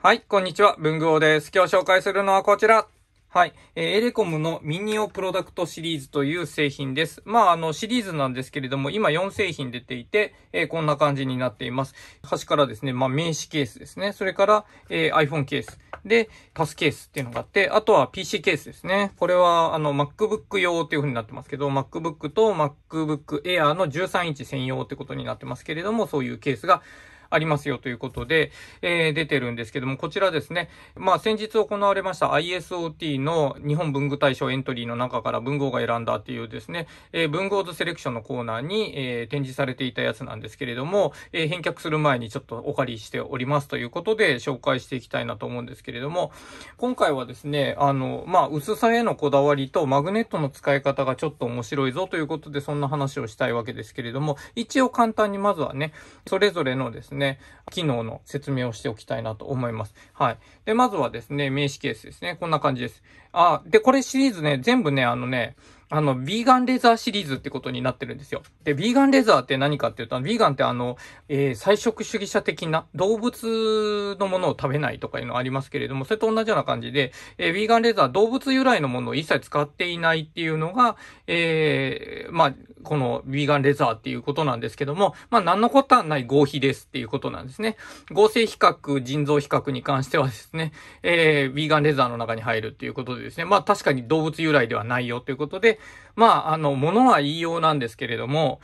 はい、こんにちは、文具王です。今日紹介するのはこちら。はい。えー、エレコムのミニオプロダクトシリーズという製品です。まあ、あの、シリーズなんですけれども、今4製品出ていて、えー、こんな感じになっています。端からですね、まあ、名刺ケースですね。それから、えー、iPhone ケース。で、パスケースっていうのがあって、あとは PC ケースですね。これは、あの、MacBook 用っていう風になってますけど、MacBook と MacBook Air の13インチ専用ってことになってますけれども、そういうケースがありますよということで、えー、出てるんですけども、こちらですね、まあ先日行われました ISOT の日本文具大賞エントリーの中から文豪が選んだっていうですね、えー、文豪図セレクションのコーナーに、えー、展示されていたやつなんですけれども、えー、返却する前にちょっとお借りしておりますということで紹介していきたいなと思うんですけれども、今回はですね、あの、まあ薄さへのこだわりとマグネットの使い方がちょっと面白いぞということでそんな話をしたいわけですけれども、一応簡単にまずはね、それぞれのですね、ね、機能の説明をしておきたいなと思います。はい。で、まずはですね、名刺ケースですね。こんな感じです。あ、で、これシリーズね、全部ね、あのね、あの、ビーガンレザーシリーズってことになってるんですよ。で、ビーガンレザーって何かっていうと、ビーガンってあの、えー、菜食主義者的な動物のものを食べないとかいうのありますけれども、それと同じような感じで、えー、ビーガンレザー動物由来のものを一切使っていないっていうのが、えー、まあ、このビーガンレザーっていうことなんですけども、まあ、何のことはない合皮ですっていうことなんですね。合成比較、腎臓比較に関してはですね、えー、ビーガンレザーの中に入るっていうことでですね、まあ、確かに動物由来ではないよということで、まあ、あの、物は言いようなんですけれども、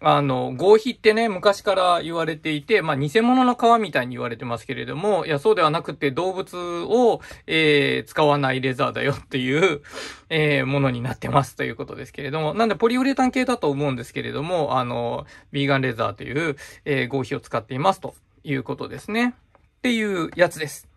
あの、合皮ってね、昔から言われていて、まあ、偽物の皮みたいに言われてますけれども、いや、そうではなくて動物を、えー、使わないレザーだよっていう、えー、ものになってますということですけれども、なんでポリウレタン系だと思うんですけれども、あの、ビーガンレザーという、えー、合皮を使っていますということですね。っていうやつです。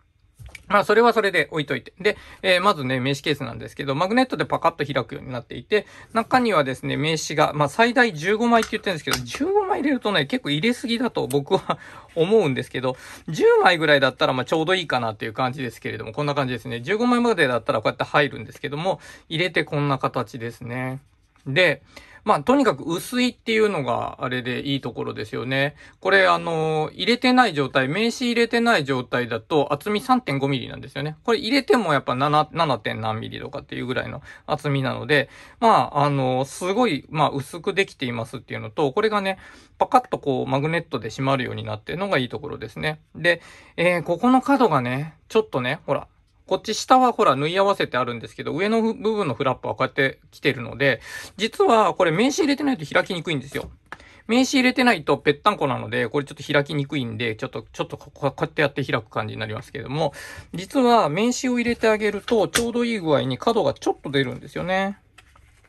まあ、それはそれで置いといて。で、えー、まずね、名刺ケースなんですけど、マグネットでパカッと開くようになっていて、中にはですね、名刺が、まあ、最大15枚って言ってるんですけど、15枚入れるとね、結構入れすぎだと僕は思うんですけど、10枚ぐらいだったら、まあ、ちょうどいいかなっていう感じですけれども、こんな感じですね。15枚までだったらこうやって入るんですけども、入れてこんな形ですね。で、まあ、とにかく薄いっていうのが、あれでいいところですよね。これ、あの、入れてない状態、名刺入れてない状態だと、厚み3.5ミリなんですよね。これ入れてもやっぱ7、7. 何ミリとかっていうぐらいの厚みなので、まあ、あの、すごい、まあ、薄くできていますっていうのと、これがね、パカッとこう、マグネットで閉まるようになってるのがいいところですね。で、えー、ここの角がね、ちょっとね、ほら、こっち下はほら縫い合わせてあるんですけど、上の部分のフラップはこうやって来てるので、実はこれ名刺入れてないと開きにくいんですよ。名刺入れてないとぺったんこなので、これちょっと開きにくいんで、ちょっと、ちょっとこうやってやって開く感じになりますけれども、実は名刺を入れてあげると、ちょうどいい具合に角がちょっと出るんですよね。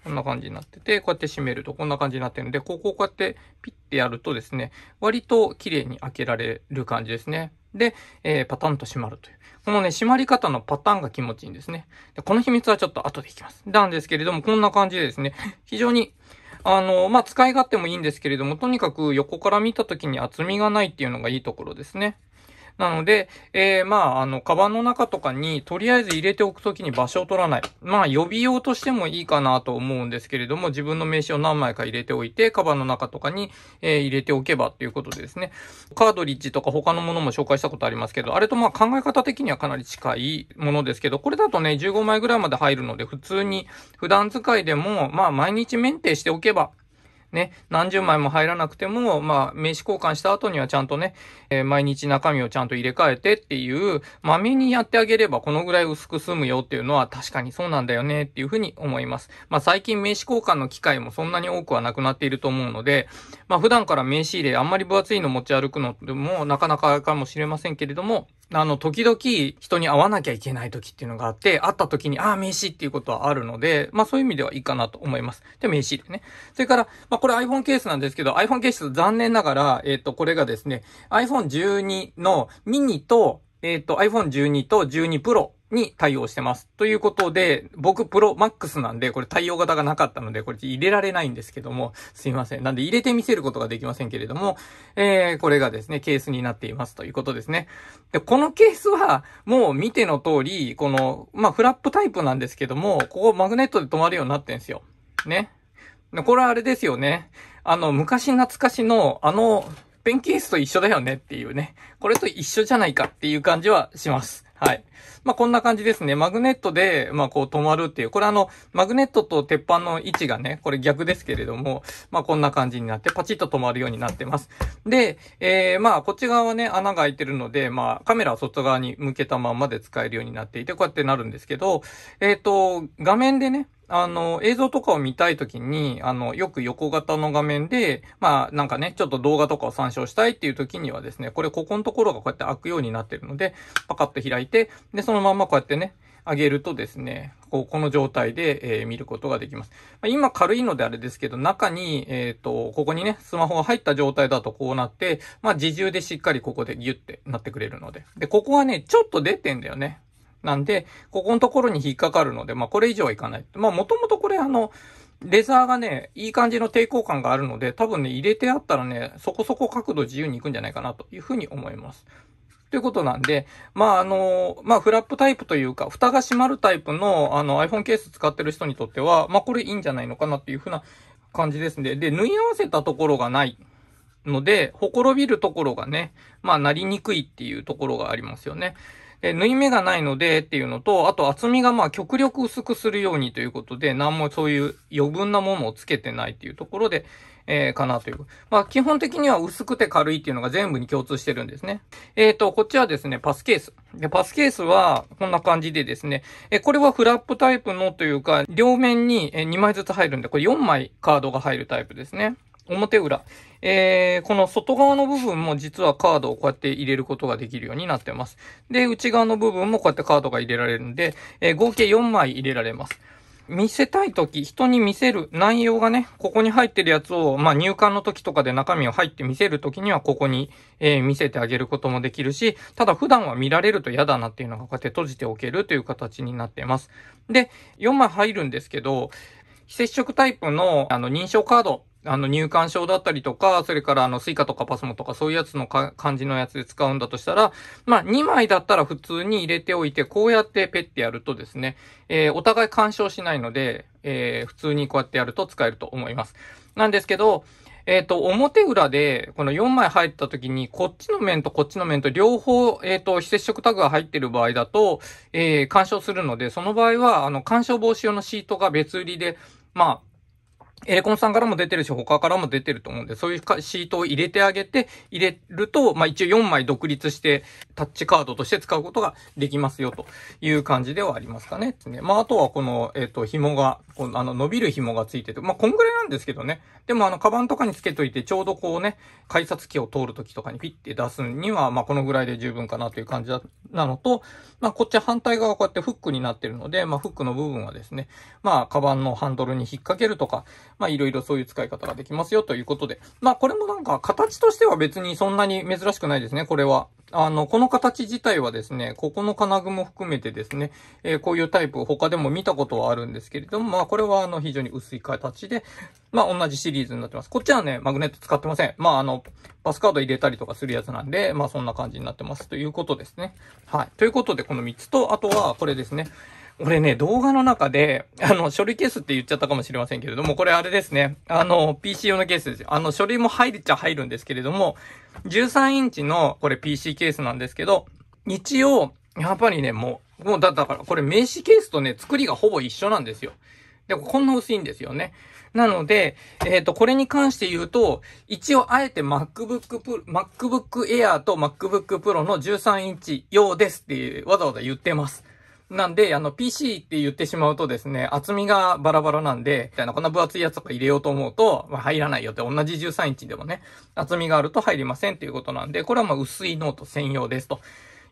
こんな感じになってて、こうやって閉めるとこんな感じになってるんで、ここをこうやってピッてやるとですね、割と綺麗に開けられる感じですね。で、えー、パタンと閉まるという。このね、閉まり方のパターンが気持ちいいんですね。でこの秘密はちょっと後でいきます。なんですけれども、こんな感じでですね、非常に、あの、まあ、使い勝手もいいんですけれども、とにかく横から見た時に厚みがないっていうのがいいところですね。なので、えー、まあ、あの、カバンの中とかに、とりあえず入れておくときに場所を取らない。まあ、予備用としてもいいかなと思うんですけれども、自分の名刺を何枚か入れておいて、カバンの中とかに、えー、入れておけばっていうことでですね。カードリッジとか他のものも紹介したことありますけど、あれとまあ、考え方的にはかなり近いものですけど、これだとね、15枚ぐらいまで入るので、普通に、普段使いでも、まあ、毎日メンテしておけば、ね、何十枚も入らなくても、まあ、名刺交換した後にはちゃんとね、えー、毎日中身をちゃんと入れ替えてっていう、まめにやってあげればこのぐらい薄く済むよっていうのは確かにそうなんだよねっていうふうに思います。まあ、最近名刺交換の機会もそんなに多くはなくなっていると思うので、まあ、普段から名刺入れあんまり分厚いの持ち歩くのもなかなかかもしれませんけれども、あの、時々人に会わなきゃいけない時っていうのがあって、会った時に、ああ、名刺っていうことはあるので、まあそういう意味ではいいかなと思います。で、名刺でね。それから、まあこれ iPhone ケースなんですけど、iPhone ケース残念ながら、えっ、ー、と、これがですね、iPhone 12のミニと、えっ、ー、と、iPhone 12と12 Pro に対応してます。ということで、僕プロマックスなんで、これ対応型がなかったので、これ入れられないんですけども、すいません。なんで入れてみせることができませんけれども、えー、これがですね、ケースになっていますということですね。で、このケースは、もう見ての通り、この、まあ、フラップタイプなんですけども、ここマグネットで止まるようになってんですよ。ね。これはあれですよね。あの、昔懐かしの、あの、ペンケースと一緒だよねっていうね。これと一緒じゃないかっていう感じはします。はい。まあ、こんな感じですね。マグネットで、まあ、こう止まるっていう。これあの、マグネットと鉄板の位置がね、これ逆ですけれども、まあ、こんな感じになって、パチッと止まるようになってます。で、えー、まあ、こっち側はね、穴が開いてるので、まあ、カメラは外側に向けたままで使えるようになっていて、こうやってなるんですけど、えっ、ー、と、画面でね、あの、映像とかを見たいときに、あの、よく横型の画面で、まあ、なんかね、ちょっと動画とかを参照したいっていうときにはですね、これ、ここのところがこうやって開くようになってるので、パカッと開いて、で、そのまんまこうやってね、上げるとですね、こう、この状態で、えー、見ることができます。まあ、今軽いのであれですけど、中に、えっ、ー、と、ここにね、スマホが入った状態だとこうなって、まあ、自重でしっかりここでギュってなってくれるので。で、ここはね、ちょっと出てんだよね。なんで、ここのところに引っかかるので、まあこれ以上はいかない。まあもともとこれあの、レザーがね、いい感じの抵抗感があるので、多分ね、入れてあったらね、そこそこ角度自由に行くんじゃないかなというふうに思います。ということなんで、まあ、あの、まあ、フラップタイプというか、蓋が閉まるタイプの、あの、iPhone ケース使ってる人にとっては、まあ、これいいんじゃないのかなっていうふうな感じですね。で、縫い合わせたところがないので、ほころびるところがね、まあ、なりにくいっていうところがありますよね。え縫い目がないのでっていうのと、あと厚みがまあ極力薄くするようにということで、何もそういう余分なものをつけてないっていうところで、えー、かなという。まあ基本的には薄くて軽いっていうのが全部に共通してるんですね。えっ、ー、と、こっちはですね、パスケース。で、パスケースはこんな感じでですね、えー、これはフラップタイプのというか、両面に2枚ずつ入るんで、これ4枚カードが入るタイプですね。表裏。えー、この外側の部分も実はカードをこうやって入れることができるようになってます。で、内側の部分もこうやってカードが入れられるんで、えー、合計4枚入れられます。見せたいとき、人に見せる内容がね、ここに入ってるやつを、まあ、入管の時とかで中身を入って見せるときには、ここに、えー、見せてあげることもできるし、ただ普段は見られると嫌だなっていうのがこうやって閉じておけるという形になっています。で、4枚入るんですけど、非接触タイプのあの認証カードあの、入管証だったりとか、それからあの、スイカとかパスモとかそういうやつのか感じのやつで使うんだとしたら、まあ、2枚だったら普通に入れておいて、こうやってペッてやるとですね、えー、お互い干渉しないので、えー、普通にこうやってやると使えると思います。なんですけど、えっ、ー、と、表裏で、この4枚入った時に、こっちの面とこっちの面と両方、えっ、ー、と、非接触タグが入ってる場合だと、えー、干渉するので、その場合は、あの、干渉防止用のシートが別売りで、まあ、エレコンさんからも出てるし、他からも出てると思うんで、そういうシートを入れてあげて、入れると、まあ、一応4枚独立して、タッチカードとして使うことができますよ、という感じではありますかね。まあ、あとはこの、えっ、ー、と、紐が、このあの、伸びる紐がついてて、まあ、こんぐらいなんですけどね。でも、あの、カバンとかにつけといて、ちょうどこうね、改札機を通るときとかにピッて出すには、まあ、このぐらいで十分かなという感じなのと、まあ、こっち反対側こうやってフックになってるので、まあ、フックの部分はですね、まあ、カバンのハンドルに引っ掛けるとか、まあいろいろそういう使い方ができますよということで。まあこれもなんか形としては別にそんなに珍しくないですね、これは。あの、この形自体はですね、ここの金具も含めてですね、えー、こういうタイプ他でも見たことはあるんですけれども、まあこれはあの非常に薄い形で、まあ同じシリーズになってます。こっちはね、マグネット使ってません。まああの、パスカード入れたりとかするやつなんで、まあそんな感じになってますということですね。はい。ということでこの3つと、あとはこれですね。俺ね、動画の中で、あの、書類ケースって言っちゃったかもしれませんけれども、これあれですね。あの、PC 用のケースです。あの、書類も入っちゃ入るんですけれども、13インチの、これ PC ケースなんですけど、一応、やっぱりね、もう、もうだ、だから、これ名刺ケースとね、作りがほぼ一緒なんですよ。で、こんな薄いんですよね。なので、えっ、ー、と、これに関して言うと、一応あえて MacBook Pro、MacBook Air と MacBook Pro の13インチ用ですってわざわざ言ってます。なんで、あの、PC って言ってしまうとですね、厚みがバラバラなんで、みたいな、こんな分厚いやつとか入れようと思うと、まあ、入らないよって、同じ13インチでもね、厚みがあると入りませんっていうことなんで、これはまあ、薄いノート専用ですと。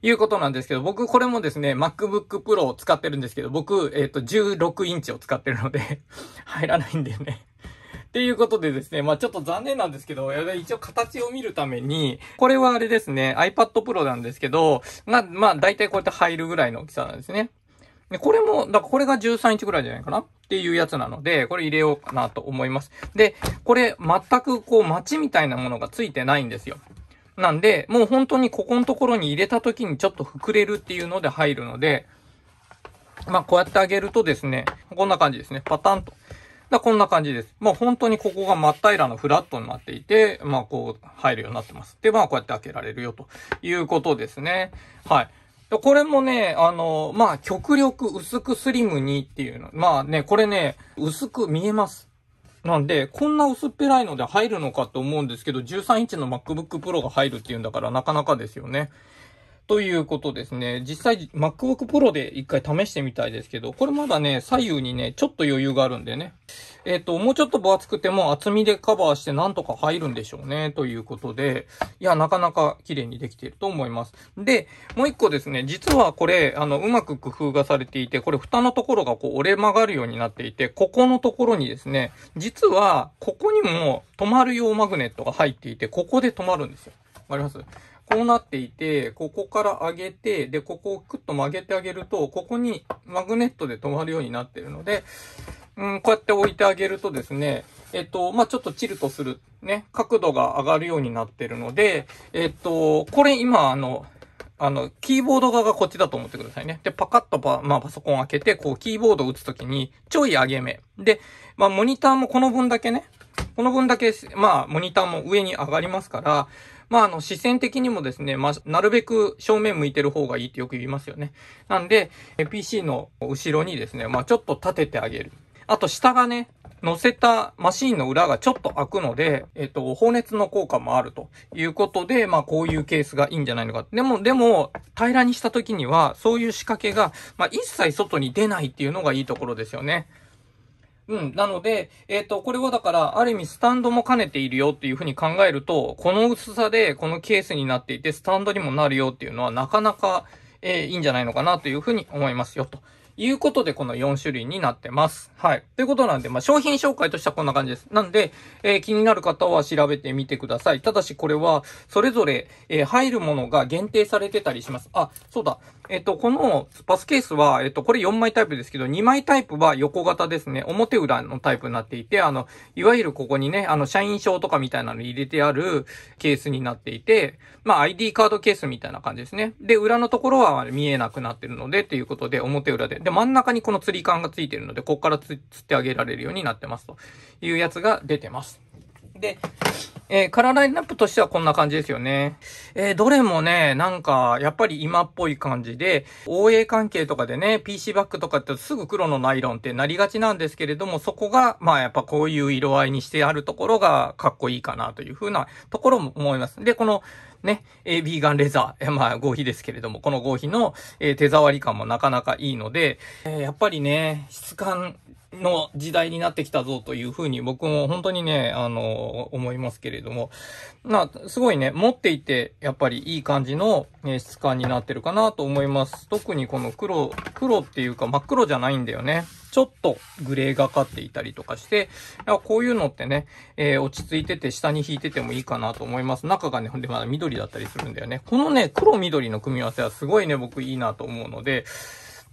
いうことなんですけど、僕これもですね、MacBook Pro を使ってるんですけど、僕、えっ、ー、と、16インチを使ってるので 入らないんでねっていうことでですね、まあちょっと残念なんですけど、一応形を見るために、これはあれですね、iPad Pro なんですけど、が、まあ大体こうやって入るぐらいの大きさなんですね。で、これも、だからこれが13インチぐらいじゃないかなっていうやつなので、これ入れようかなと思います。で、これ全くこう街みたいなものがついてないんですよ。なんで、もう本当にここのところに入れた時にちょっと膨れるっていうので入るので、まあこうやってあげるとですね、こんな感じですね。パタンとだこんな感じです。まあ本当にここが真っ平らのフラットになっていて、まあこう入るようになってます。で、まあこうやって開けられるよということですね。はい。これもね、あの、まあ極力薄くスリムにっていうの。まあね、これね、薄く見えます。なんで、こんな薄っぺらいので入るのかと思うんですけど、13インチの MacBook Pro が入るっていうんだからなかなかですよね。ということですね。実際 MacBook Pro で一回試してみたいですけど、これまだね、左右にね、ちょっと余裕があるんでね。えっ、ー、と、もうちょっと分厚くても厚みでカバーしてなんとか入るんでしょうね、ということで、いや、なかなか綺麗にできていると思います。で、もう一個ですね、実はこれ、あの、うまく工夫がされていて、これ蓋のところがこう折れ曲がるようになっていて、ここのところにですね、実は、ここにも止まる用マグネットが入っていて、ここで止まるんですよ。わかりますこうなっていて、ここから上げて、で、ここをクッと曲げてあげると、ここにマグネットで止まるようになってるので、うん、こうやって置いてあげるとですね、えっと、まあ、ちょっとチルトする、ね、角度が上がるようになってるので、えっと、これ今、あの、あの、キーボード側がこっちだと思ってくださいね。で、パカッとパ、まあ、パソコン開けて、こう、キーボードを打つときに、ちょい上げ目。で、まあ、モニターもこの分だけね、この分だけ、まあ、モニターも上に上がりますから、まあ、あの、視線的にもですね、まあ、なるべく正面向いてる方がいいってよく言いますよね。なんで、PC の後ろにですね、まあ、ちょっと立ててあげる。あと、下がね、乗せたマシンの裏がちょっと開くので、えっと、放熱の効果もあるということで、まあ、こういうケースがいいんじゃないのか。でも、でも、平らにした時には、そういう仕掛けが、まあ、一切外に出ないっていうのがいいところですよね。うん。なので、えっ、ー、と、これはだから、ある意味スタンドも兼ねているよっていうふうに考えると、この薄さでこのケースになっていて、スタンドにもなるよっていうのは、なかなか、えー、いいんじゃないのかなというふうに思いますよと。いうことで、この4種類になってます。はい。ということなんで、まあ、商品紹介としてはこんな感じです。なんで、えー、気になる方は調べてみてください。ただし、これは、それぞれ、えー、入るものが限定されてたりします。あ、そうだ。えっと、このパスケースは、えっと、これ4枚タイプですけど、2枚タイプは横型ですね。表裏のタイプになっていて、あの、いわゆるここにね、あの、社員証とかみたいなの入れてあるケースになっていて、まあ、ID カードケースみたいな感じですね。で、裏のところは見えなくなってるので、ということで、表裏で。で、真ん中にこの釣り感がついてるので、ここから釣ってあげられるようになってますというやつが出てます。で、えー、カラーラインナップとしてはこんな感じですよね。えー、どれもね、なんか、やっぱり今っぽい感じで、OA 関係とかでね、PC バッグとかってすぐ黒のナイロンってなりがちなんですけれども、そこが、まあやっぱこういう色合いにしてあるところがかっこいいかなというふうなところも思います。で、この、ね、えビーガンレザー、えまあ合皮ですけれども、この合皮の、えー、手触り感もなかなかいいので、えー、やっぱりね、質感の時代になってきたぞというふうに僕も本当にね、あのー、思いますけれどれども、まあ、すごいね、持っていて、やっぱりいい感じの、ね、質感になってるかなと思います。特にこの黒、黒っていうか真っ黒じゃないんだよね。ちょっとグレーがかっていたりとかして、こういうのってね、えー、落ち着いてて下に引いててもいいかなと思います。中がね、ほんでまだ緑だったりするんだよね。このね、黒緑の組み合わせはすごいね、僕いいなと思うので、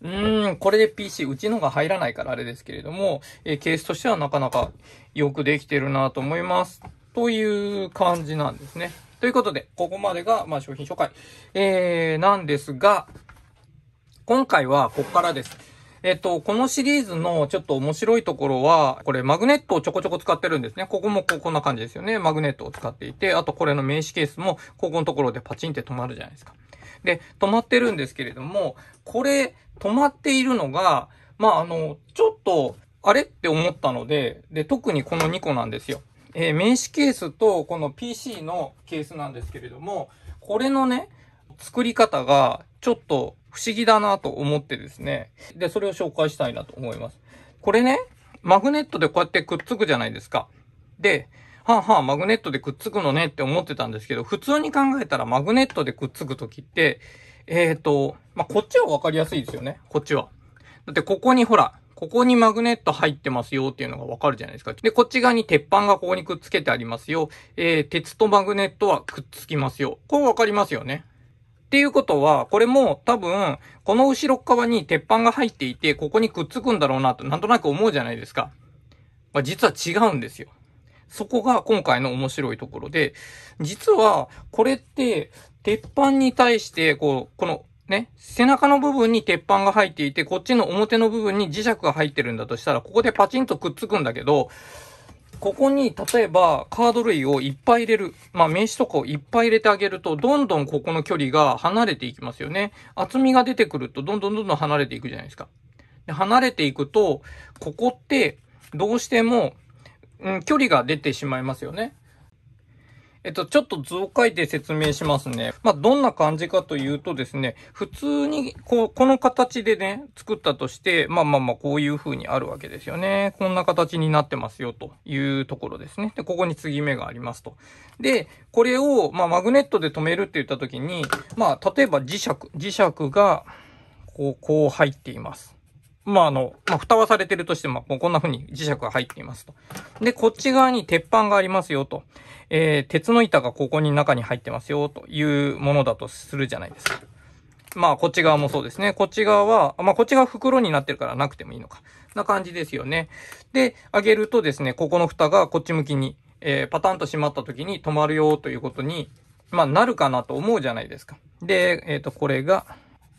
うーん、これで PC、うちのが入らないからあれですけれども、えー、ケースとしてはなかなかよくできてるなと思います。という感じなんですね。ということで、ここまでが、まあ、商品紹介、えー、なんですが、今回はここからです。えっと、このシリーズのちょっと面白いところは、これマグネットをちょこちょこ使ってるんですね。ここもここんな感じですよね。マグネットを使っていて、あとこれの名刺ケースも、ここのところでパチンって止まるじゃないですか。で、止まってるんですけれども、これ、止まっているのが、まあ、あの、ちょっと、あれって思ったので、で、特にこの2個なんですよ。えー、名刺ケースとこの PC のケースなんですけれども、これのね、作り方がちょっと不思議だなと思ってですね。で、それを紹介したいなと思います。これね、マグネットでこうやってくっつくじゃないですか。で、はあはあ、マグネットでくっつくのねって思ってたんですけど、普通に考えたらマグネットでくっつくときって、えっ、ー、と、まあ、こっちはわかりやすいですよね。こっちは。だってここにほら、ここにマグネット入ってますよっていうのがわかるじゃないですか。で、こっち側に鉄板がここにくっつけてありますよ。えー、鉄とマグネットはくっつきますよ。これわかりますよね。っていうことは、これも多分、この後ろ側に鉄板が入っていて、ここにくっつくんだろうなと、なんとなく思うじゃないですか。まあ、実は違うんですよ。そこが今回の面白いところで、実は、これって、鉄板に対して、こう、このね、背中の部分に鉄板が入っていて、こっちの表の部分に磁石が入ってるんだとしたら、ここでパチンとくっつくんだけど、ここに、例えば、カード類をいっぱい入れる。まあ、名刺とかをいっぱい入れてあげると、どんどんここの距離が離れていきますよね。厚みが出てくると、どんどんどんどん離れていくじゃないですか。で離れていくと、ここって、どうしても、うん、距離が出てしまいますよね。えっと、ちょっと図を書いて説明しますね。まあ、どんな感じかというとですね、普通に、こう、この形でね、作ったとして、まあまあまあ、こういう風にあるわけですよね。こんな形になってますよ、というところですね。で、ここに継ぎ目がありますと。で、これを、まあ、マグネットで止めるって言った時に、まあ、例えば磁石、磁石が、こう、こう入っています。まあ、あの、まあ、蓋はされてるとしても、もうこんな風に磁石が入っていますと。で、こっち側に鉄板がありますよと。えー、鉄の板がここに中に入ってますよというものだとするじゃないですか。まあ、こっち側もそうですね。こっち側は、まあ、こっち側袋になってるからなくてもいいのか。な感じですよね。で、上げるとですね、ここの蓋がこっち向きに、えー、パタンと閉まった時に止まるよということに、まあ、なるかなと思うじゃないですか。で、えっ、ー、と、これが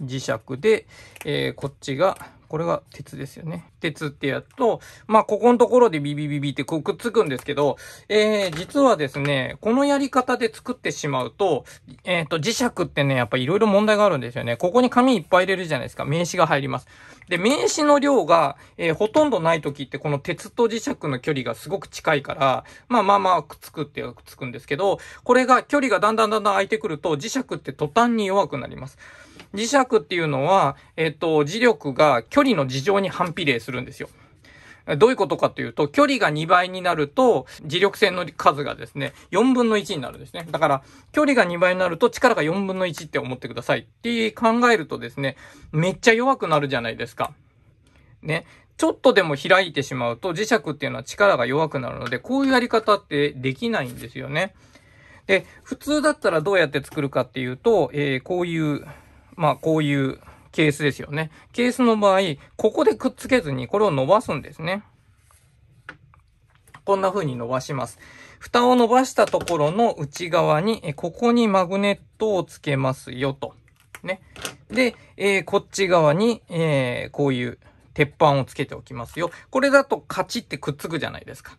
磁石で、えー、こっちが、これが鉄ですよね。鉄ってやると、まあ、ここのところでビビビビってこうくっつくんですけど、えー、実はですね、このやり方で作ってしまうと、えっ、ー、と、磁石ってね、やっぱいろいろ問題があるんですよね。ここに紙いっぱい入れるじゃないですか。名刺が入ります。で、名刺の量が、えー、ほとんどない時って、この鉄と磁石の距離がすごく近いから、まあまあまあ、くっつくってくっつくんですけど、これが距離がだんだんだんだん空いてくると、磁石って途端に弱くなります。磁石っていうのは、えっ、と、磁力が距離の事情に反比例するんですよ。どういうことかというと、距離が2倍になると、磁力線の数がですね、4分の1になるんですね。だから、距離が2倍になると力が4分の1って思ってくださいって考えるとですね、めっちゃ弱くなるじゃないですか。ね。ちょっとでも開いてしまうと磁石っていうのは力が弱くなるので、こういうやり方ってできないんですよね。で、普通だったらどうやって作るかっていうと、えー、こういうまあ、こういうケースですよね。ケースの場合、ここでくっつけずにこれを伸ばすんですね。こんな風に伸ばします。蓋を伸ばしたところの内側に、ここにマグネットをつけますよと。ね。で、えー、こっち側に、えー、こういう鉄板をつけておきますよ。これだとカチってくっつくじゃないですか。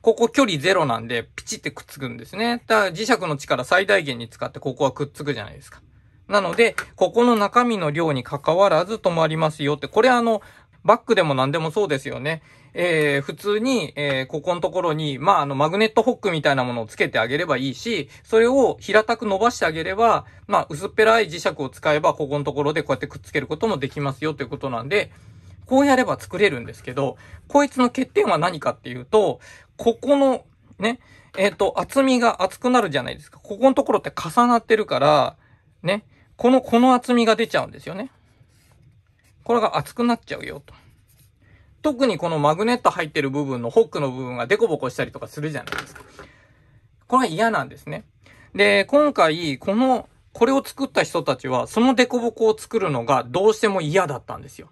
ここ距離ゼロなんで、ピチってくっつくんですね。だから磁石の力最大限に使ってここはくっつくじゃないですか。なので、ここの中身の量に関わらず止まりますよって、これあの、バックでも何でもそうですよね。えー、普通に、えー、ここのところに、まあ、あの、マグネットホックみたいなものをつけてあげればいいし、それを平たく伸ばしてあげれば、まあ、薄っぺらい磁石を使えば、ここのところでこうやってくっつけることもできますよということなんで、こうやれば作れるんですけど、こいつの欠点は何かっていうと、ここの、ね、えっ、ー、と、厚みが厚くなるじゃないですか。ここのところって重なってるから、ね、この、この厚みが出ちゃうんですよね。これが厚くなっちゃうよと。特にこのマグネット入ってる部分のホックの部分がデコボコしたりとかするじゃないですか。これは嫌なんですね。で、今回、この、これを作った人たちは、そのデコボコを作るのがどうしても嫌だったんですよ。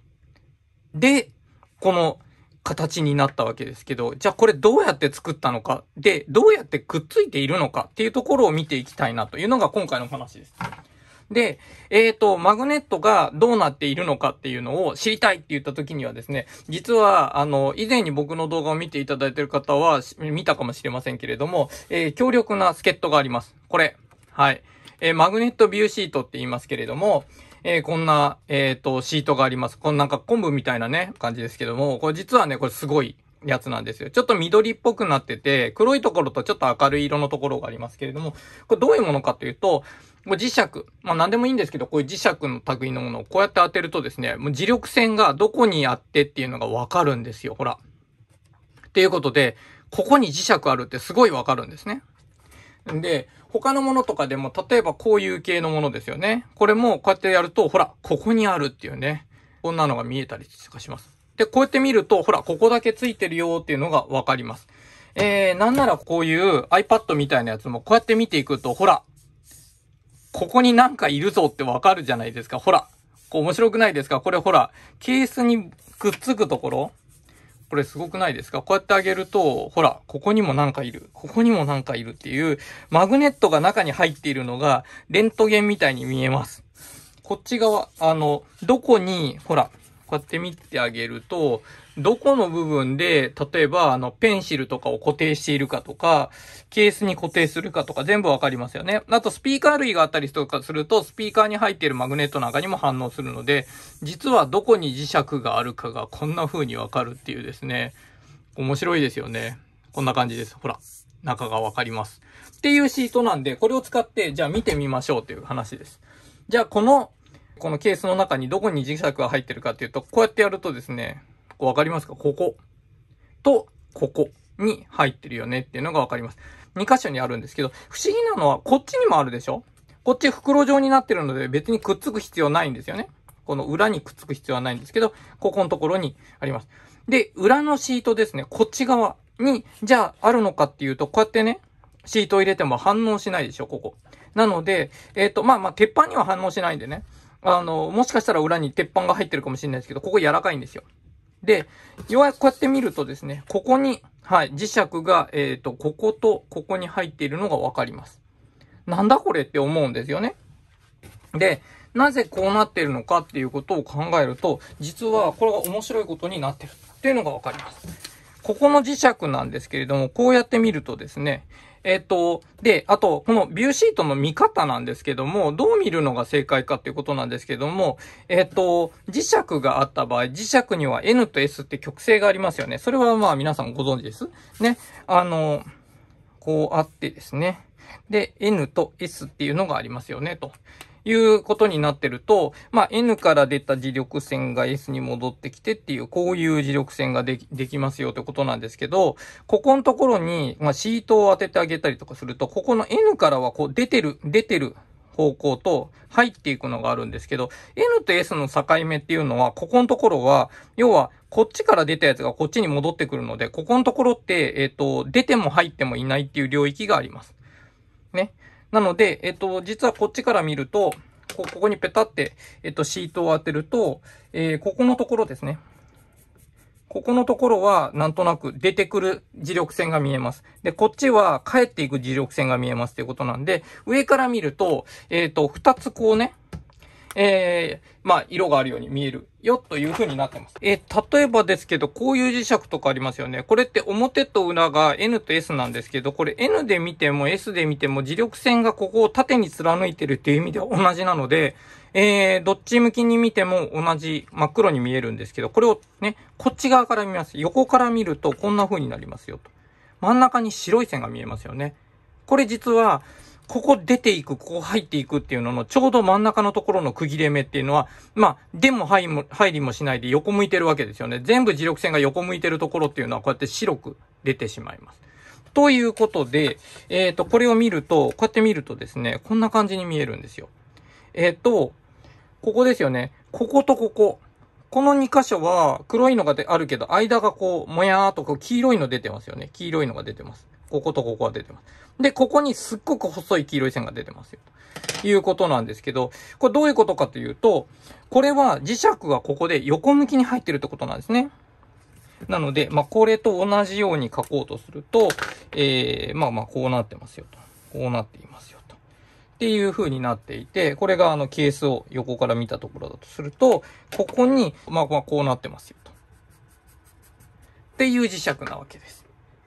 で、この形になったわけですけど、じゃあこれどうやって作ったのか、で、どうやってくっついているのかっていうところを見ていきたいなというのが今回の話です。で、えっ、ー、と、マグネットがどうなっているのかっていうのを知りたいって言った時にはですね、実は、あの、以前に僕の動画を見ていただいている方は、見たかもしれませんけれども、えー、強力な助っ人があります。これ。はい。えー、マグネットビューシートって言いますけれども、えー、こんな、えっ、ー、と、シートがあります。このなんか昆布みたいなね、感じですけども、これ実はね、これすごいやつなんですよ。ちょっと緑っぽくなってて、黒いところとちょっと明るい色のところがありますけれども、これどういうものかというと、もう磁石。まあ何でもいいんですけど、こういう磁石の類のものをこうやって当てるとですね、もう磁力線がどこにあってっていうのがわかるんですよ。ほら。っていうことで、ここに磁石あるってすごいわかるんですね。んで、他のものとかでも、例えばこういう系のものですよね。これもこうやってやると、ほら、ここにあるっていうね。こんなのが見えたりとかします。で、こうやって見ると、ほら、ここだけついてるよっていうのがわかります。えー、なんならこういう iPad みたいなやつもこうやって見ていくと、ほら、ここになんかいるぞってわかるじゃないですか。ほら。こう面白くないですかこれほら、ケースにくっつくところこれすごくないですかこうやってあげると、ほら、ここにもなんかいる。ここにもなんかいるっていう、マグネットが中に入っているのが、レントゲンみたいに見えます。こっち側、あの、どこに、ほら、こうやって見てあげると、どこの部分で、例えば、あの、ペンシルとかを固定しているかとか、ケースに固定するかとか、全部わかりますよね。あと、スピーカー類があったりとかすると、スピーカーに入っているマグネットなんかにも反応するので、実はどこに磁石があるかがこんな風にわかるっていうですね、面白いですよね。こんな感じです。ほら、中がわかります。っていうシートなんで、これを使って、じゃあ見てみましょうという話です。じゃあ、この、このケースの中にどこに磁石が入ってるかっていうと、こうやってやるとですね、個わかりますかここ。と、ここに入ってるよねっていうのがわかります。2箇所にあるんですけど、不思議なのはこっちにもあるでしょこっち袋状になってるので別にくっつく必要ないんですよね。この裏にくっつく必要はないんですけど、ここのところにあります。で、裏のシートですね、こっち側に、じゃああるのかっていうと、こうやってね、シートを入れても反応しないでしょ、ここ。なので、えっ、ー、と、まあまあ、鉄板には反応しないんでね。あの、もしかしたら裏に鉄板が入ってるかもしれないですけど、ここ柔らかいんですよ。で、ようやくこうやって見るとですね、ここに、はい、磁石が、えっ、ー、と、こことここに入っているのがわかります。なんだこれって思うんですよね。で、なぜこうなってるのかっていうことを考えると、実はこれが面白いことになってるっていうのがわかります。ここの磁石なんですけれども、こうやって見るとですね、えっと、で、あと、このビューシートの見方なんですけども、どう見るのが正解かっていうことなんですけども、えっと、磁石があった場合、磁石には N と S って極性がありますよね。それはまあ皆さんご存知です。ね。あの、こうあってですね。で、N と S っていうのがありますよね、と。いうことになってると、まあ、N から出た磁力線が S に戻ってきてっていう、こういう磁力線ができ、できますよってことなんですけど、ここのところに、まあ、シートを当ててあげたりとかすると、ここの N からはこう出てる、出てる方向と入っていくのがあるんですけど、N と S の境目っていうのは、ここのところは、要は、こっちから出たやつがこっちに戻ってくるので、ここのところって、えっ、ー、と、出ても入ってもいないっていう領域があります。ね。なので、えっと、実はこっちから見ると、ここにペタって、えっと、シートを当てると、えー、ここのところですね。ここのところは、なんとなく出てくる磁力線が見えます。で、こっちは帰っていく磁力線が見えますということなんで、上から見ると、えっ、ー、と、二つこうね、えー、まあ、色があるように見えるよという風になってます。えー、例えばですけど、こういう磁石とかありますよね。これって表と裏が N と S なんですけど、これ N で見ても S で見ても磁力線がここを縦に貫いてるっていう意味では同じなので、えー、どっち向きに見ても同じ真っ黒に見えるんですけど、これをね、こっち側から見ます。横から見るとこんな風になりますよと。真ん中に白い線が見えますよね。これ実は、ここ出ていく、ここ入っていくっていうのの、ちょうど真ん中のところの区切れ目っていうのは、まあ、でも入りも、入りもしないで横向いてるわけですよね。全部磁力線が横向いてるところっていうのは、こうやって白く出てしまいます。ということで、えっ、ー、と、これを見ると、こうやって見るとですね、こんな感じに見えるんですよ。えっ、ー、と、ここですよね。こことここ。この2箇所は黒いのがあるけど、間がこう、もやーっとこう黄色いの出てますよね。黄色いのが出てます。こことここが出てます。で、ここにすっごく細い黄色い線が出てますよ。ということなんですけど、これどういうことかというと、これは磁石がここで横向きに入ってるってことなんですね。なので、まあ、これと同じように書こうとすると、えー、まあまあ、こうなってますよと。こうなっていますよと。っていう風になっていて、これがあのケースを横から見たところだとすると、ここに、まあまあ、こうなってますよと。っていう磁石なわけです。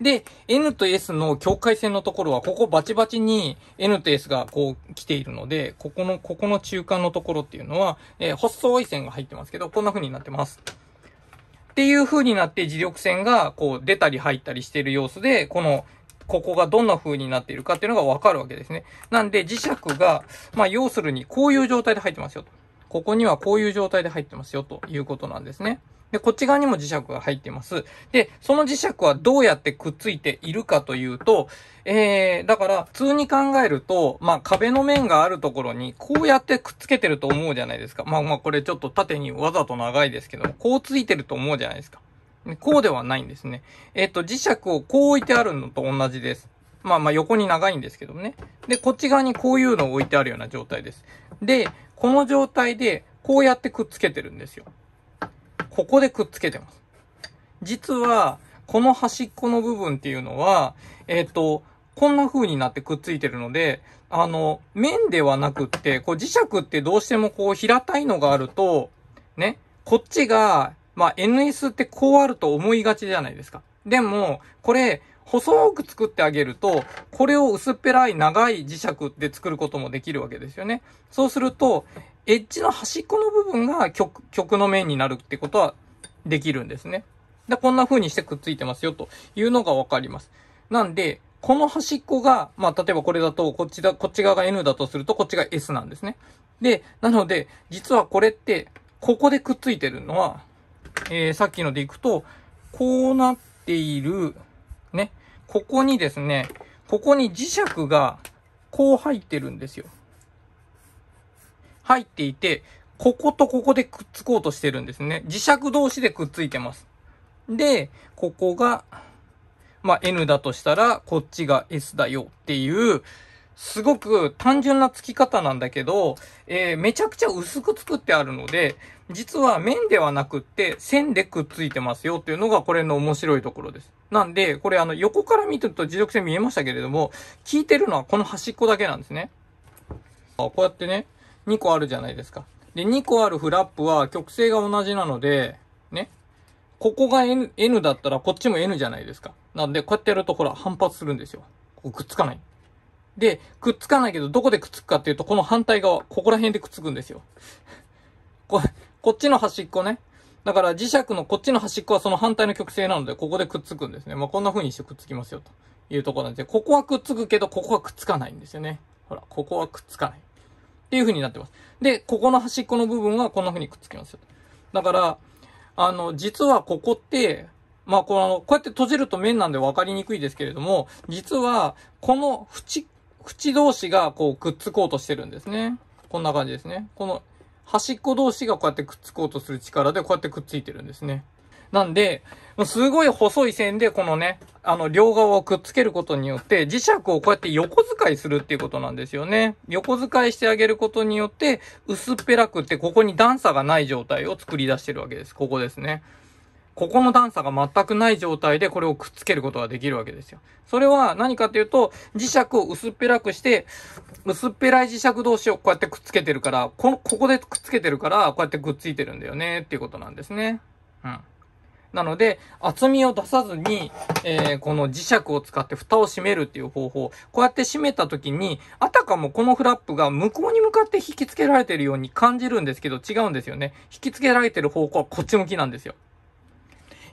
で、N と S の境界線のところは、ここバチバチに N と S がこう来ているので、ここの、ここの中間のところっていうのは、えー、細い線が入ってますけど、こんな風になってます。っていう風になって磁力線がこう出たり入ったりしてる様子で、この、ここがどんな風になっているかっていうのがわかるわけですね。なんで磁石が、まあ要するにこういう状態で入ってますよと。ここにはこういう状態で入ってますよということなんですね。で、こっち側にも磁石が入っています。で、その磁石はどうやってくっついているかというと、えー、だから、普通に考えると、まあ、壁の面があるところに、こうやってくっつけてると思うじゃないですか。まあまあ、これちょっと縦にわざと長いですけども、こうついてると思うじゃないですか。こうではないんですね。えっ、ー、と、磁石をこう置いてあるのと同じです。まあまあ横に長いんですけどもね。で、こっち側にこういうのを置いてあるような状態です。で、この状態で、こうやってくっつけてるんですよ。ここでくっつけてます。実は、この端っこの部分っていうのは、えっ、ー、と、こんな風になってくっついてるので、あの、面ではなくって、こう磁石ってどうしてもこう平たいのがあると、ね、こっちが、まあ、NS ってこうあると思いがちじゃないですか。でも、これ、細く作ってあげると、これを薄っぺらい長い磁石で作ることもできるわけですよね。そうすると、エッジの端っこの部分が曲、曲の面になるってことはできるんですね。で、こんな風にしてくっついてますよというのがわかります。なんで、この端っこが、まあ、例えばこれだと、こっちだ、こっち側が N だとすると、こっちが S なんですね。で、なので、実はこれって、ここでくっついてるのは、えー、さっきのでいくと、こうなっている、ね、ここにですね、ここに磁石が、こう入ってるんですよ。入っていて、こことここでくっつこうとしてるんですね。磁石同士でくっついてます。で、ここが、まあ、N だとしたら、こっちが S だよっていう、すごく単純な付き方なんだけど、えー、めちゃくちゃ薄く作ってあるので、実は面ではなくって線でくっついてますよっていうのがこれの面白いところです。なんで、これあの横から見てると持続線見えましたけれども、効いてるのはこの端っこだけなんですね。こうやってね、2個あるじゃないですか。で、2個あるフラップは曲線が同じなので、ね。ここが N, N だったらこっちも N じゃないですか。なんで、こうやってやるとほら、反発するんですよ。ここくっつかない。で、くっつかないけど、どこでくっつくかっていうと、この反対側、ここら辺でくっつくんですよ。こ、こっちの端っこね。だから磁石のこっちの端っこはその反対の曲線なので、ここでくっつくんですね。まあ、こんな風にしてくっつきますよ、というところなんで、ここはくっつくけど、ここはくっつかないんですよね。ほら、ここはくっつかない。っていう風になってます。で、ここの端っこの部分はこんな風にくっつきますよ。だから、あの、実はここって、まあ、この、こうやって閉じると面なんで分かりにくいですけれども、実は、この縁、縁同士がこうくっつこうとしてるんですね。こんな感じですね。この端っこ同士がこうやってくっつこうとする力でこうやってくっついてるんですね。なんで、すごい細い線でこのね、あの、両側をくっつけることによって、磁石をこうやって横使いするっていうことなんですよね。横使いしてあげることによって、薄っぺらくって、ここに段差がない状態を作り出してるわけです。ここですね。ここの段差が全くない状態でこれをくっつけることができるわけですよ。それは何かというと、磁石を薄っぺらくして、薄っぺらい磁石同士をこうやってくっつけてるから、この、ここでくっつけてるから、こうやってくっついてるんだよねっていうことなんですね。うん。なので、厚みを出さずに、えー、この磁石を使って蓋を閉めるっていう方法。こうやって閉めた時に、あたかもこのフラップが向こうに向かって引き付けられてるように感じるんですけど、違うんですよね。引き付けられてる方向はこっち向きなんですよ。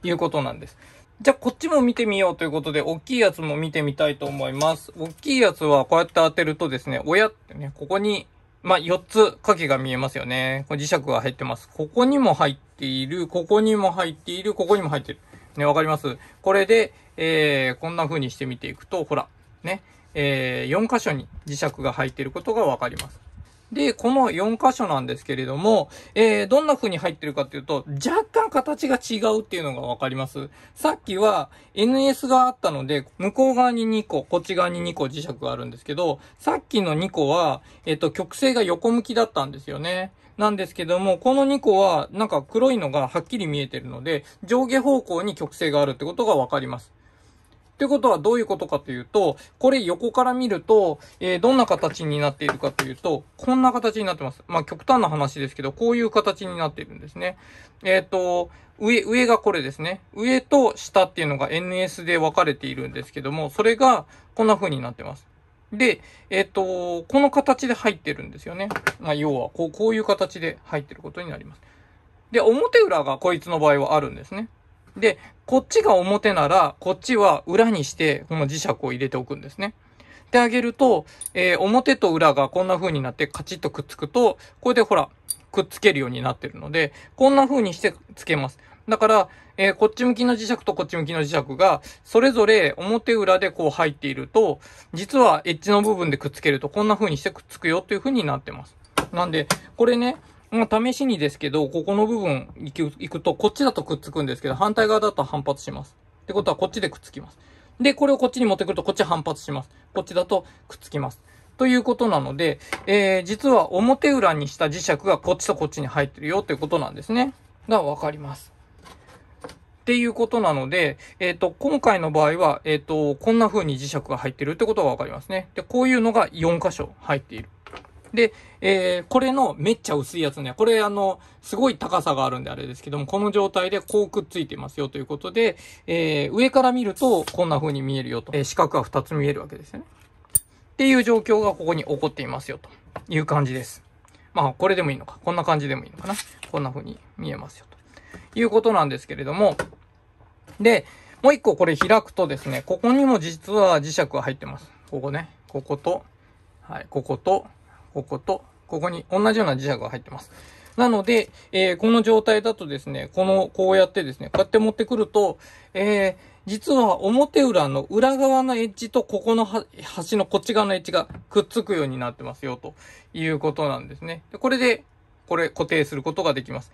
いうことなんです。じゃあこっちも見てみようということで、大きいやつも見てみたいと思います。大きいやつはこうやって当てるとですね、親ってね、ここにまあ、4つ影が見えますよね。こ磁石が入ってます。ここにも入っている、ここにも入っている、ここにも入っている。ね、わかりますこれで、えー、こんな風にしてみていくと、ほら、ね、えー、4箇所に磁石が入っていることがわかります。で、この4箇所なんですけれども、えー、どんな風に入ってるかっていうと、若干形が違うっていうのがわかります。さっきは NS があったので、向こう側に2個、こっち側に2個磁石があるんですけど、さっきの2個は、えっ、ー、と、曲線が横向きだったんですよね。なんですけども、この2個は、なんか黒いのがはっきり見えてるので、上下方向に曲線があるってことがわかります。ってことはどういうことかというと、これ横から見ると、えー、どんな形になっているかというと、こんな形になってます。まあ、極端な話ですけど、こういう形になっているんですね。えっ、ー、と、上、上がこれですね。上と下っていうのが NS で分かれているんですけども、それがこんな風になってます。で、えっ、ー、と、この形で入ってるんですよね。まあ、要は、こう、こういう形で入ってることになります。で、表裏がこいつの場合はあるんですね。で、こっちが表なら、こっちは裏にして、この磁石を入れておくんですね。であげると、えー、表と裏がこんな風になってカチッとくっつくと、これでほら、くっつけるようになってるので、こんな風にしてつけます。だから、えー、こっち向きの磁石とこっち向きの磁石が、それぞれ表裏でこう入っていると、実はエッジの部分でくっつけるとこんな風にしてくっつくよっていう風になってます。なんで、これね、まあ、試しにですけど、ここの部分行く行くと、こっちだとくっつくんですけど、反対側だと反発します。ってことは、こっちでくっつきます。で、これをこっちに持ってくると、こっち反発します。こっちだとくっつきます。ということなので、えー、実は表裏にした磁石がこっちとこっちに入ってるよっていうことなんですね。がわかります。っていうことなので、えっ、ー、と、今回の場合は、えっ、ー、と、こんな風に磁石が入ってるってことがわかりますね。で、こういうのが4箇所入っている。で、えー、これのめっちゃ薄いやつね。これあの、すごい高さがあるんであれですけども、この状態でこうくっついてますよということで、えー、上から見るとこんな風に見えるよと。えー、四角が2つ見えるわけですよね。っていう状況がここに起こっていますよという感じです。まあ、これでもいいのか。こんな感じでもいいのかな。こんな風に見えますよということなんですけれども。で、もう一個これ開くとですね、ここにも実は磁石が入ってます。ここね。ここと、はい、ここと、ここと、ここに同じような磁石が入ってます。なので、えー、この状態だとですね、この、こうやってですね、こうやって持ってくると、えー、実は表裏の裏側のエッジとここの端のこっち側のエッジがくっつくようになってますよ、ということなんですね。でこれで、これ固定することができます。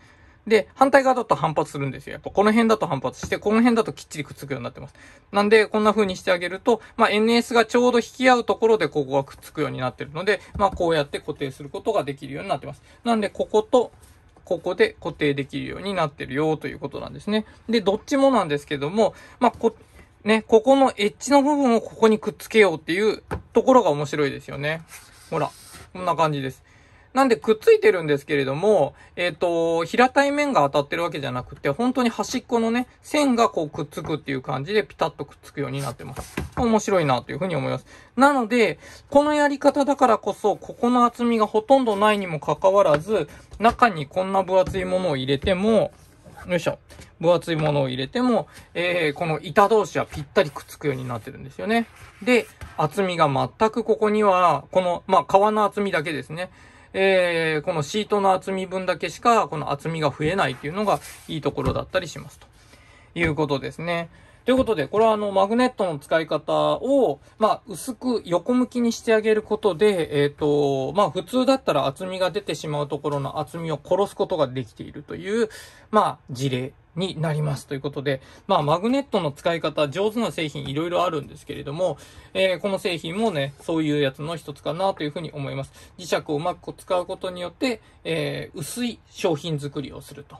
で、反対側だと反発するんですよ。やっぱこの辺だと反発して、この辺だときっちりくっつくようになってます。なんで、こんな風にしてあげると、まあ、NS がちょうど引き合うところでここがくっつくようになってるので、まあ、こうやって固定することができるようになってます。なんで、ここと、ここで固定できるようになってるよということなんですね。で、どっちもなんですけども、まあ、こ、ね、ここのエッジの部分をここにくっつけようっていうところが面白いですよね。ほら、こんな感じです。なんでくっついてるんですけれども、えっ、ー、と、平たい面が当たってるわけじゃなくて、本当に端っこのね、線がこうくっつくっていう感じでピタッとくっつくようになってます。面白いなというふうに思います。なので、このやり方だからこそ、ここの厚みがほとんどないにもかかわらず、中にこんな分厚いものを入れても、よいしょ。分厚いものを入れても、えー、この板同士はぴったりくっつくようになってるんですよね。で、厚みが全くここには、この、まあ、皮の厚みだけですね。えー、このシートの厚み分だけしか、この厚みが増えないっていうのがいいところだったりしますと。いうことですね。ということで、これはあの、マグネットの使い方を、まあ、薄く横向きにしてあげることで、えっ、と、まあ、普通だったら厚みが出てしまうところの厚みを殺すことができているという、まあ、事例になりますということで、まあ、マグネットの使い方、上手な製品いろいろあるんですけれども、えー、この製品もね、そういうやつの一つかなというふうに思います。磁石をうまく使うことによって、えー、薄い商品作りをすると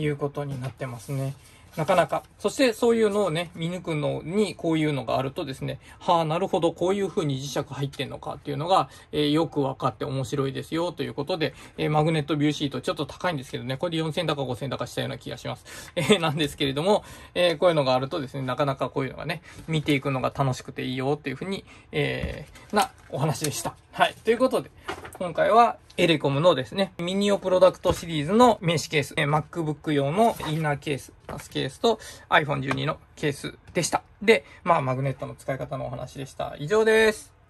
いうことになってますね。なかなか。そしてそういうのをね、見抜くのにこういうのがあるとですね、はあ、なるほど、こういう風に磁石入ってんのかっていうのが、えー、よく分かって面白いですよということで、えー、マグネットビューシートちょっと高いんですけどね、これで4000だか5000だかしたような気がします。えー、なんですけれども、えこういうのがあるとですね、なかなかこういうのがね、見ていくのが楽しくていいよっていういうふうに、えー、なお話でした。はい。ということで、今回はエレコムのですね、ミニオプロダクトシリーズの名刺ケース、えー、MacBook 用のインナーケース、パスケースと iPhone12 のケースでした。で、まあ、マグネットの使い方のお話でした。以上です。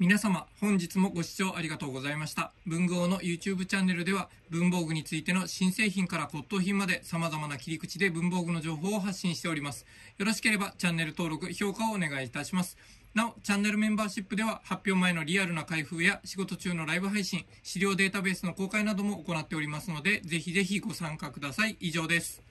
皆様、本日もご視聴ありがとうございました。文具王の YouTube チャンネルでは、文房具についての新製品から骨董品まで様々な切り口で文房具の情報を発信しております。よろしければチャンネル登録、評価をお願いいたします。なお、チャンネルメンバーシップでは、発表前のリアルな開封や仕事中のライブ配信、資料データベースの公開なども行っておりますので、ぜひぜひご参加ください。以上です。